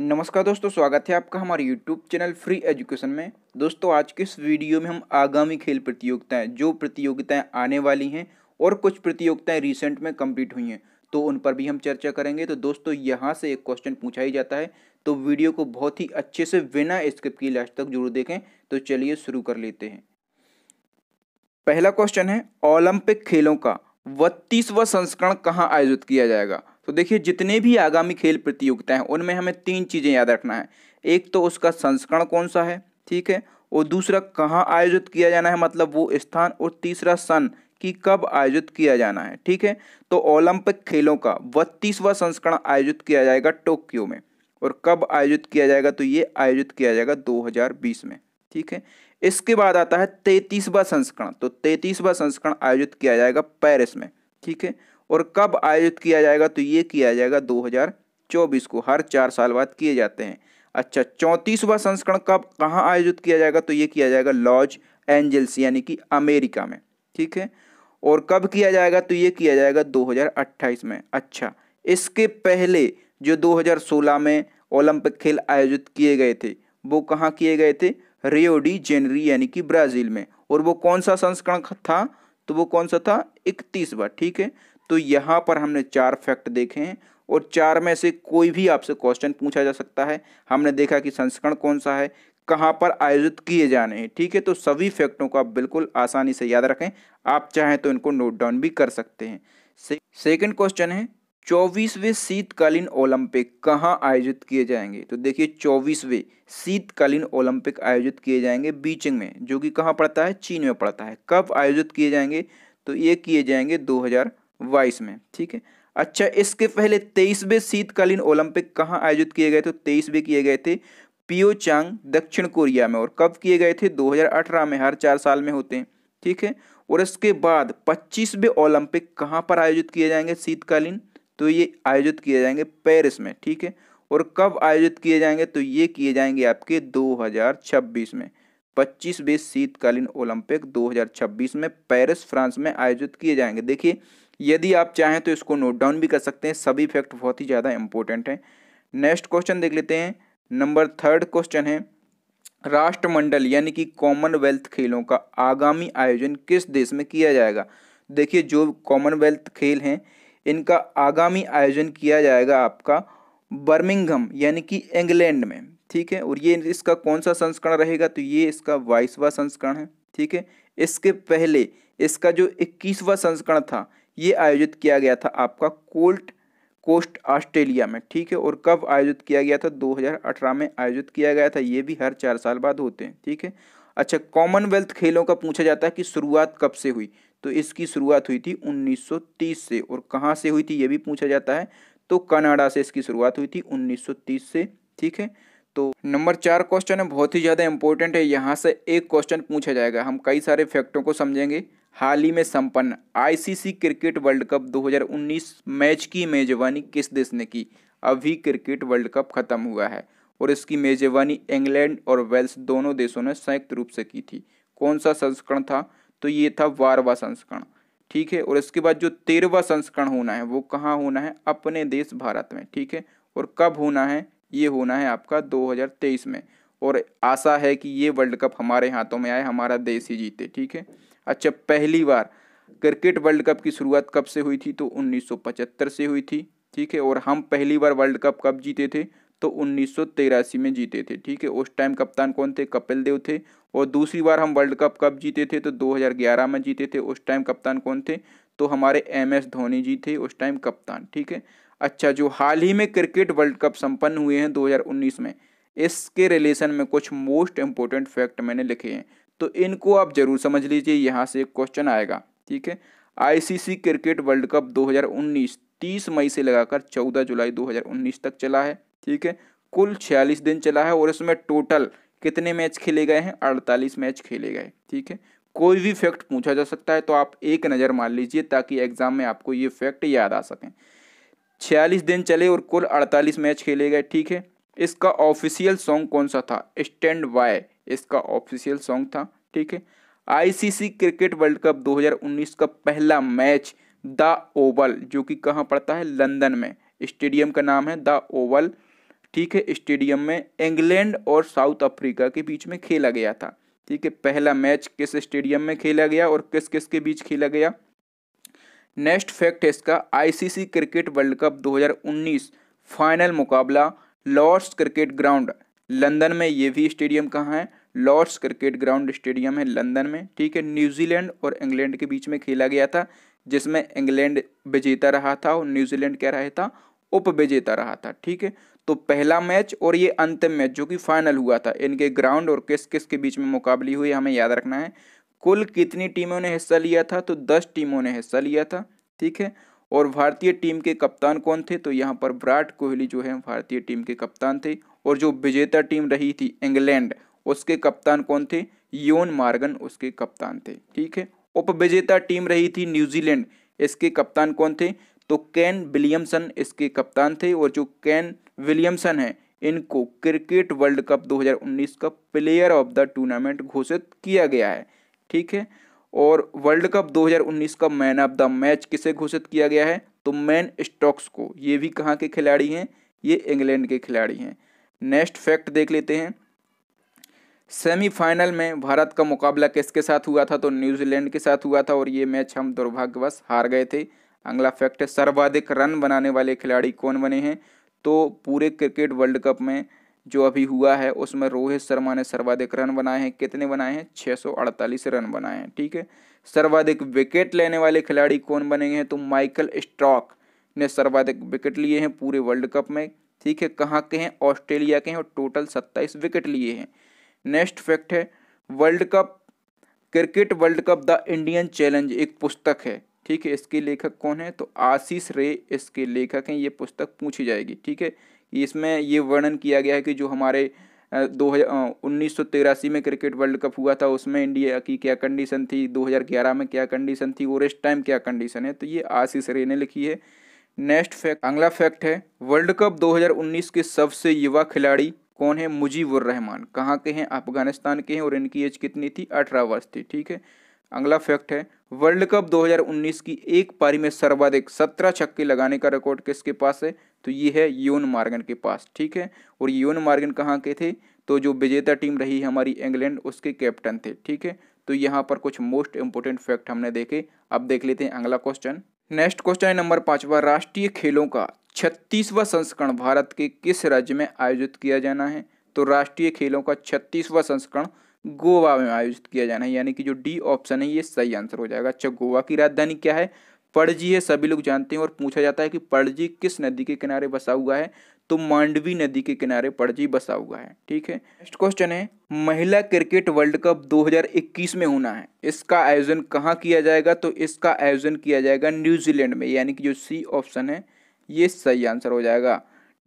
नमस्कार दोस्तों स्वागत है आपका हमारे YouTube चैनल फ्री एजुकेशन में दोस्तों आज के इस वीडियो में हम आगामी खेल प्रतियोगिताएं जो प्रतियोगिताएं आने वाली हैं और कुछ प्रतियोगिताएं रिसेंट में कंप्लीट हुई हैं तो उन पर भी हम चर्चा करेंगे तो दोस्तों यहाँ से एक क्वेश्चन पूछा ही जाता है तो वीडियो को बहुत ही अच्छे से बिना स्क्रिप्ट की लास्ट तक जरूर देखें तो चलिए शुरू कर लेते हैं पहला क्वेश्चन है ओलंपिक खेलों का बत्तीसवा संस्करण कहाँ आयोजित किया जाएगा तो देखिए जितने भी आगामी खेल प्रतियोगिता हैं उनमें हमें तीन चीज़ें याद रखना है एक तो उसका संस्करण कौन सा है ठीक है और दूसरा कहाँ आयोजित किया जाना है मतलब वो स्थान और तीसरा सन कि कब आयोजित किया जाना है ठीक है तो ओलंपिक खेलों का बत्तीसवां संस्करण आयोजित किया जाएगा टोक्यो में और कब आयोजित किया जाएगा तो ये आयोजित किया जाएगा 2020 में ठीक है इसके बाद आता है तैतीसवां संस्करण तो तैतीसवां संस्करण आयोजित किया जाएगा पेरिस में ठीक है और कब आयोजित किया जाएगा तो ये किया जाएगा 2024 को हर चार साल बाद किए जाते हैं अच्छा चौंतीसवा संस्करण कब कहाँ आयोजित किया जाएगा तो ये किया जाएगा लॉज एंजल्स यानी कि अमेरिका में ठीक है और कब किया जाएगा तो ये किया जाएगा 2028 में अच्छा इसके पहले जो 2016 में ओलंपिक खेल आयोजित किए गए थे वो कहाँ किए गए थे रियोडी जेनरी यानी कि ब्राज़ील में और वो कौन सा संस्करण था तो वो कौन सा था इकतीसवा ठीक है तो यहाँ पर हमने चार फैक्ट देखे हैं और चार में से कोई भी आपसे क्वेश्चन पूछा जा सकता है हमने देखा कि संस्करण कौन सा है कहाँ पर आयोजित किए जाने हैं ठीक है तो सभी फैक्टों को आप बिल्कुल आसानी से याद रखें आप चाहें तो इनको नोट डाउन भी कर सकते हैं सेकेंड क्वेश्चन है चौबीसवें शीतकालीन ओलंपिक कहाँ आयोजित किए जाएंगे तो देखिए चौबीसवें शीतकालीन ओलंपिक आयोजित किए जाएंगे बीचिंग में जो कि कहाँ पड़ता है चीन में पड़ता है कब आयोजित किए जाएंगे तो ये किए जाएंगे बाईस में ठीक है अच्छा इसके पहले तेईसवें शीतकालीन ओलंपिक कहाँ आयोजित किए गए थे तेईसवें किए गए थे पियोचांग दक्षिण कोरिया में और कब किए गए थे 2018 में हर चार साल में होते हैं ठीक है और इसके बाद पच्चीसवें ओलंपिक कहाँ पर आयोजित किए जाएंगे शीतकालीन तो ये आयोजित किए जाएंगे पेरिस में ठीक है और कब आयोजित किए जाएंगे तो ये किए जाएंगे आपके दो में पच्चीसवें शीतकालीन ओलंपिक दो में पेरिस फ्रांस में आयोजित किए जाएंगे देखिए यदि आप चाहें तो इसको नोट डाउन भी कर सकते हैं सभी फैक्ट बहुत ही ज़्यादा इंपॉर्टेंट हैं नेक्स्ट क्वेश्चन देख लेते हैं नंबर थर्ड क्वेश्चन है राष्ट्रमंडल यानी कि कॉमनवेल्थ खेलों का आगामी आयोजन किस देश में किया जाएगा देखिए जो कॉमनवेल्थ खेल हैं इनका आगामी आयोजन किया जाएगा आपका बर्मिंगम यानी कि इंग्लैंड में ठीक है और ये इसका कौन सा संस्करण रहेगा तो ये इसका बाईसवा संस्करण है ठीक है इसके पहले इसका जो इक्कीसवा संस्करण था ये आयोजित किया गया था आपका कोल्ट कोस्ट ऑस्ट्रेलिया में ठीक है और कब आयोजित किया गया था 2018 में आयोजित किया गया था ये भी हर चार साल बाद होते हैं ठीक है अच्छा कॉमनवेल्थ खेलों का पूछा जाता है कि शुरुआत कब से हुई तो इसकी शुरुआत हुई थी 1930 से और कहाँ से हुई थी ये भी पूछा जाता है तो कनाडा से इसकी शुरुआत हुई थी उन्नीस से ठीक है तो नंबर चार क्वेश्चन है बहुत ही ज़्यादा इंपॉर्टेंट है यहाँ से एक क्वेश्चन पूछा जाएगा हम कई सारे फैक्टों को समझेंगे हाल ही में संपन्न ICC cricket world cup 2019 match की मेजबानी किस देश ने की अभी क्रिकेट वर्ल्ड कप खत्म हुआ है और इसकी मेजबानी इंग्लैंड और वेल्स दोनों देशों ने संयुक्त रूप से की थी कौन सा संस्करण था तो ये था बारवा संस्करण ठीक है और इसके बाद जो तेरहवा संस्करण होना है वो कहाँ होना है अपने देश भारत में ठीक है और कब होना है ये होना है आपका 2023 में और आशा है कि ये वर्ल्ड कप हमारे हाथों में आए हमारा देश ही जीते ठीक है अच्छा पहली बार क्रिकेट वर्ल्ड कप की शुरुआत कब से हुई थी तो 1975 से हुई थी ठीक है और हम पहली बार वर्ल्ड कप कब जीते थे तो उन्नीस में जीते थे ठीक है उस टाइम कप्तान कौन थे कपिल देव थे और दूसरी बार हम वर्ल्ड कप कब जीते थे तो 2011 में जीते थे उस टाइम कप्तान कौन थे तो हमारे एम एस धोनी जी थे उस टाइम कप्तान ठीक है अच्छा जो हाल ही में क्रिकेट वर्ल्ड कप संपन्न हुए हैं 2019 में इसके रिलेशन में कुछ मोस्ट इंपॉर्टेंट फैक्ट मैंने लिखे हैं तो इनको आप जरूर समझ लीजिए यहाँ से क्वेश्चन आएगा ठीक है आईसीसी क्रिकेट वर्ल्ड कप 2019 30 मई से लगाकर 14 जुलाई 2019 तक चला है ठीक है कुल 46 दिन चला है और इसमें टोटल कितने मैच खेले गए हैं 48 मैच खेले गए ठीक है कोई भी फैक्ट पूछा जा सकता है तो आप एक नज़र मान लीजिए ताकि एग्जाम में आपको ये फैक्ट याद आ सकें छियालीस दिन चले और कुल अड़तालीस मैच खेले गए ठीक है इसका ऑफिशियल सॉन्ग कौन सा था स्टैंड बाय इसका ऑफिशियल सॉन्ग था ठीक है आईसीसी क्रिकेट वर्ल्ड कप 2019 का पहला मैच द ओवल जो कि कहाँ पड़ता है लंदन में स्टेडियम का नाम है द ओवल ठीक है स्टेडियम में इंग्लैंड और साउथ अफ्रीका के बीच में खेला गया था ठीक है पहला मैच किस स्टेडियम में खेला गया और किस किस के बीच खेला गया नेक्स्ट फैक्ट है इसका ICC cricket world cup 2019 final मुकाबला लॉर्ड्स क्रिकेट ग्राउंड लंदन में ये भी स्टेडियम कहाँ है लॉर्ड्स क्रिकेट ग्राउंड स्टेडियम है लंदन में ठीक है न्यूजीलैंड और इंग्लैंड के बीच में खेला गया था जिसमें इंग्लैंड विजेता रहा था और न्यूजीलैंड क्या रहा था उप विजेता रहा था ठीक है तो पहला मैच और ये अंतिम मैच जो कि फाइनल हुआ था इनके ग्राउंड और किस किस के बीच में मुकाबली हुई हमें याद रखना है कुल कितनी टीमों ने हिस्सा लिया था तो दस टीमों ने हिस्सा लिया था ठीक है और भारतीय टीम के कप्तान कौन थे तो यहाँ पर विराट कोहली जो है भारतीय टीम के कप्तान थे और जो विजेता टीम रही थी इंग्लैंड उसके कप्तान कौन थे योन मार्गन उसके कप्तान थे ठीक है उप विजेता टीम रही थी न्यूजीलैंड इसके कप्तान कौन थे तो कैन विलियमसन इसके कप्तान थे और जो कैन विलियमसन है इनको क्रिकेट वर्ल्ड कप 2019 का प्लेयर ऑफ द टूर्नामेंट घोषित किया गया है ठीक है और वर्ल्ड कप 2019 का मैन ऑफ द मैच किसे घोषित किया गया है तो मैन स्टॉक्स को ये भी कहाँ के खिलाड़ी हैं ये इंग्लैंड के खिलाड़ी हैं नेक्स्ट फैक्ट देख लेते हैं सेमीफाइनल में भारत का मुकाबला किसके साथ हुआ था तो न्यूजीलैंड के साथ हुआ था और ये मैच हम दुर्भाग्यवश हार गए थे अगला फैक्ट है सर्वाधिक रन बनाने वाले खिलाड़ी कौन बने हैं तो पूरे क्रिकेट वर्ल्ड कप में जो अभी हुआ है उसमें रोहित शर्मा ने सर्वाधिक रन बनाए हैं कितने बनाए हैं 648 रन बनाए हैं ठीक है सर्वाधिक विकेट लेने वाले खिलाड़ी कौन बने हैं तो माइकल स्टॉक ने सर्वाधिक विकेट लिए हैं पूरे वर्ल्ड कप में ठीक है कहाँ के हैं ऑस्ट्रेलिया के हैं और टोटल सत्ताईस विकेट लिए हैं नेक्स्ट फैक्ट है world cup cricket world cup the Indian challenge एक पुस्तक है ठीक है इसके लेखक कौन है तो आशीष रे इसके लेखक हैं ये पुस्तक पूछी जाएगी ठीक है इसमें ये वर्णन किया गया है कि जो हमारे दो हज़ार में क्रिकेट वर्ल्ड कप हुआ था उसमें इंडिया की क्या कंडीशन थी 2011 में क्या कंडीशन थी और इस टाइम क्या कंडीशन है तो ये आशीष रे ने लिखी है नेक्स्ट फैक्ट अगला फैक्ट है वर्ल्ड कप 2019 के सबसे युवा खिलाड़ी कौन है मुजीबुर रहमान कहाँ के हैं अफगानिस्तान के हैं और इनकी एज कितनी थी अठारह वर्ष थी ठीक है अगला फैक्ट है वर्ल्ड कप 2019 की एक पारी में सर्वाधिक सत्रह छक्के लगाने का रिकॉर्ड किसके पास है तो ये है यून मार्गन के पास ठीक है और यून मार्गन कहाँ के थे तो जो विजेता टीम रही हमारी इंग्लैंड उसके कैप्टन थे ठीक है तो यहाँ पर कुछ मोस्ट इंपोर्टेंट फैक्ट हमने देखे अब देख लेते हैं अगला क्वेश्चन नेक्स्ट क्वेश्चन है नंबर पाँचवा राष्ट्रीय खेलों का छत्तीसवां संस्करण भारत के किस राज्य में आयोजित किया जाना है तो राष्ट्रीय खेलों का छत्तीसवां संस्करण गोवा में आयोजित किया जाना है यानी कि जो डी ऑप्शन है ये सही आंसर हो जाएगा अच्छा गोवा की राजधानी क्या है पड़जी है सभी लोग जानते हैं और पूछा जाता है कि पड़जी किस नदी के किनारे बसा हुआ है तो मांडवी नदी के किनारे पड़जी बसा हुआ है ठीक है नेक्स्ट क्वेश्चन है महिला क्रिकेट वर्ल्ड कप 2021 में होना है इसका आयोजन कहाँ किया जाएगा तो इसका आयोजन किया जाएगा न्यूजीलैंड में यानी कि जो सी ऑप्शन है ये सही आंसर हो जाएगा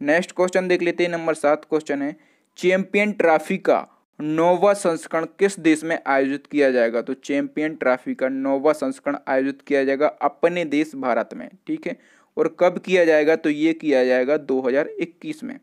नेक्स्ट क्वेश्चन देख लेते हैं नंबर सात क्वेश्चन है चैंपियन ट्रॉफी का नोवा संस्करण किस देश में आयोजित किया जाएगा तो चैंपियन ट्रॉफी का नोवा संस्करण आयोजित किया जाएगा अपने देश भारत में ठीक है और कब किया जाएगा तो ये किया जाएगा 2021 में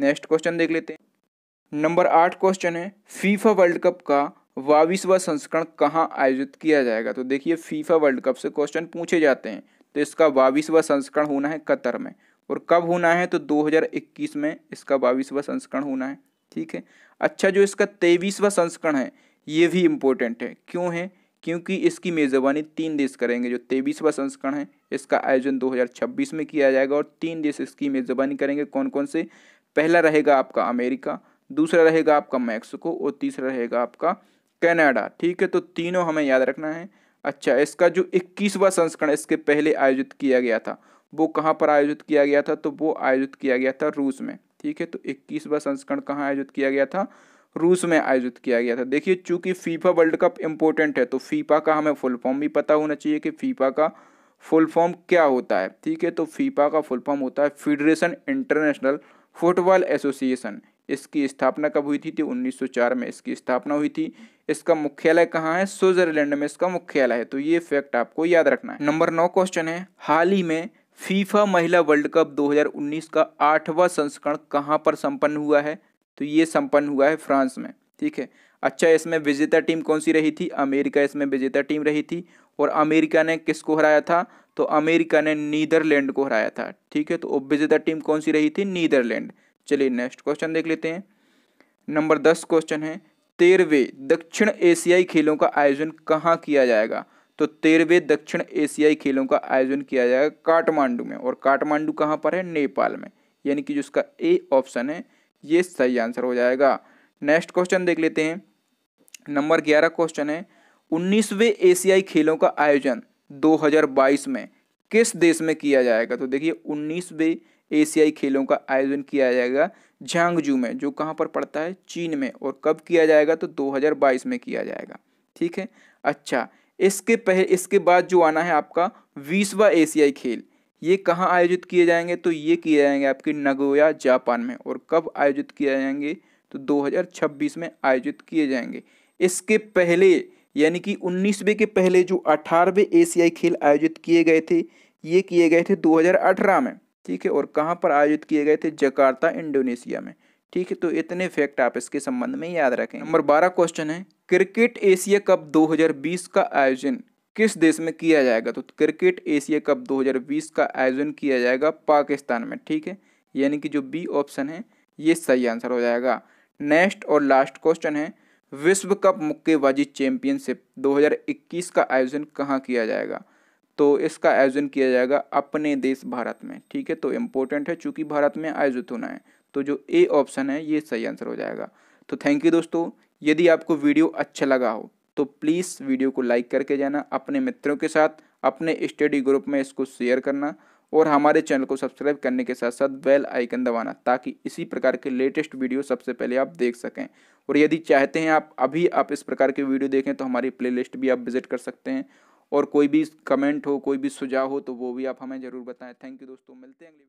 नेक्स्ट क्वेश्चन देख लेते हैं नंबर आठ क्वेश्चन है फीफा वर्ल्ड कप का बाविसवा संस्करण कहाँ आयोजित किया जाएगा तो देखिए फीफा वर्ल्ड कप से क्वेश्चन पूछे जाते हैं तो इसका बाविसवा संस्करण होना है कतर में और कब होना है तो 2021 में इसका बाविसवा संस्करण होना है ठीक है अच्छा जो इसका तेईसवा संस्करण है ये भी इम्पोर्टेंट है क्यों है क्योंकि इसकी मेज़बानी तीन देश करेंगे जो तेईसवा संस्करण है इसका आयोजन 2026 में किया जाएगा और तीन देश इसकी मेज़बानी करेंगे कौन कौन से पहला रहेगा आपका अमेरिका दूसरा रहेगा आपका मैक्सिको और तीसरा रहेगा आपका कनाडा ठीक है तो तीनों हमें याद रखना है अच्छा इसका जो इक्कीसवा संस्करण इसके पहले आयोजित किया गया था वो कहाँ पर आयोजित किया गया था तो वो आयोजित किया गया था रूस में ठीक है तो इक्कीसवा संस्करण कहाँ आयोजित किया गया था रूस में आयोजित किया गया था देखिए चूंकि फीफा वर्ल्ड कप इम्पोर्टेंट है तो फीफा का हमें फुल फॉर्म भी पता होना चाहिए कि फीफा का फुल फॉर्म क्या होता है ठीक है तो फीफा का फुल फॉर्म होता है फेडरेशन इंटरनेशनल फुटबॉल एसोसिएशन इसकी स्थापना कब हुई थी तो 1904 में इसकी स्थापना हुई थी इसका मुख्यालय कहाँ है स्विट्जरलैंड में इसका मुख्यालय है तो ये फैक्ट आपको याद रखना है नंबर नौ क्वेश्चन है हाल ही में फीफा महिला वर्ल्ड कप 2019 का आठवां संस्करण कहाँ पर संपन्न हुआ है तो ये संपन्न हुआ है फ्रांस में ठीक है अच्छा इसमें विजेता टीम कौन सी रही थी अमेरिका इसमें विजेता टीम रही थी और अमेरिका ने किसको हराया था तो अमेरिका ने नीदरलैंड को हराया था ठीक है तो विजेता टीम कौन सी रही थी नीदरलैंड चलिए नेक्स्ट क्वेश्चन देख लेते हैं नंबर दस क्वेश्चन है तेरहवें दक्षिण एशियाई खेलों का आयोजन कहाँ किया जाएगा तो तेरहवें दक्षिण एशियाई खेलों का आयोजन किया जाएगा काठमांडू में और काठमांडू कहाँ पर है नेपाल में यानी कि जो उसका ए ऑप्शन है ये सही आंसर हो जाएगा नेक्स्ट क्वेश्चन देख लेते हैं नंबर ग्यारह क्वेश्चन है उन्नीसवें एशियाई खेलों का आयोजन 2022 में किस देश में किया जाएगा तो देखिए उन्नीसवें एशियाई खेलों का आयोजन किया जाएगा झांगजू में जो कहाँ पर पड़ता है चीन में और कब किया जाएगा तो 2022 में किया जाएगा ठीक है अच्छा इसके पहले इसके बाद जो आना है आपका बीसवा एशियाई खेल ये कहाँ आयोजित किए जाएंगे तो ये किए जाएंगे आपके नगोया जापान में और कब आयोजित किए जाएंगे तो 2026 में आयोजित किए जाएंगे इसके पहले यानी कि उन्नीसवें के पहले जो अठारहवें एशियाई खेल आयोजित किए गए थे ये किए गए थे 2018 में ठीक है और कहाँ पर आयोजित किए गए थे जकार्ता इंडोनेशिया में ठीक है तो इतने फैक्ट आप इसके संबंध में याद रखें नंबर बारह क्वेश्चन है क्रिकेट एशिया कप 2020 का आयोजन किस देश में किया जाएगा तो क्रिकेट एशिया कप 2020 का आयोजन किया जाएगा पाकिस्तान में ठीक है यानी कि जो बी ऑप्शन है ये सही आंसर हो जाएगा नेक्स्ट और लास्ट क्वेश्चन है विश्व कप मुक्केबाजी चैंपियनशिप 2021 का आयोजन कहाँ किया जाएगा तो इसका आयोजन किया जाएगा अपने देश भारत में ठीक है तो इम्पोर्टेंट है चूँकि भारत में आयोजित होना है तो जो ए ऑप्शन है ये सही आंसर हो जाएगा तो थैंक यू दोस्तों यदि आपको वीडियो अच्छा लगा हो तो प्लीज़ वीडियो को लाइक करके जाना अपने मित्रों के साथ अपने स्टडी ग्रुप में इसको शेयर करना और हमारे चैनल को सब्सक्राइब करने के साथ साथ बेल आइकन दबाना ताकि इसी प्रकार के लेटेस्ट वीडियो सबसे पहले आप देख सकें और यदि चाहते हैं आप अभी आप इस प्रकार के वीडियो देखें तो हमारी प्लेलिस्ट भी आप विजिट कर सकते हैं और कोई भी कमेंट हो कोई भी सुझाव हो तो वो भी आप हमें ज़रूर बताएं थैंक यू दोस्तों मिलते हैं अगली